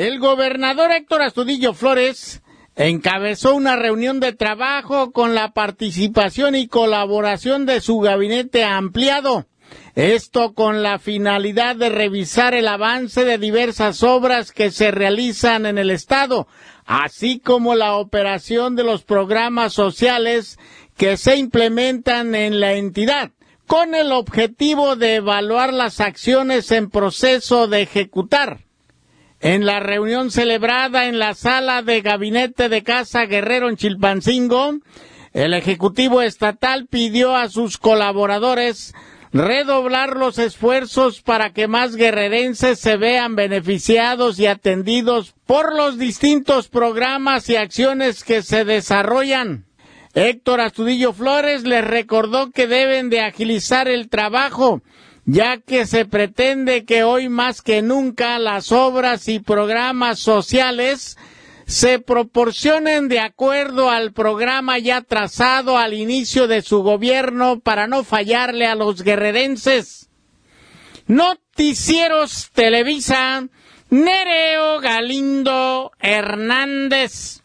El gobernador Héctor Astudillo Flores encabezó una reunión de trabajo con la participación y colaboración de su gabinete ampliado. Esto con la finalidad de revisar el avance de diversas obras que se realizan en el Estado, así como la operación de los programas sociales que se implementan en la entidad con el objetivo de evaluar las acciones en proceso de ejecutar. En la reunión celebrada en la sala de gabinete de Casa Guerrero en Chilpancingo, el Ejecutivo Estatal pidió a sus colaboradores redoblar los esfuerzos para que más guerrerenses se vean beneficiados y atendidos por los distintos programas y acciones que se desarrollan. Héctor Astudillo Flores les recordó que deben de agilizar el trabajo ya que se pretende que hoy más que nunca las obras y programas sociales se proporcionen de acuerdo al programa ya trazado al inicio de su gobierno para no fallarle a los guerrerenses. Noticieros Televisa, Nereo Galindo Hernández.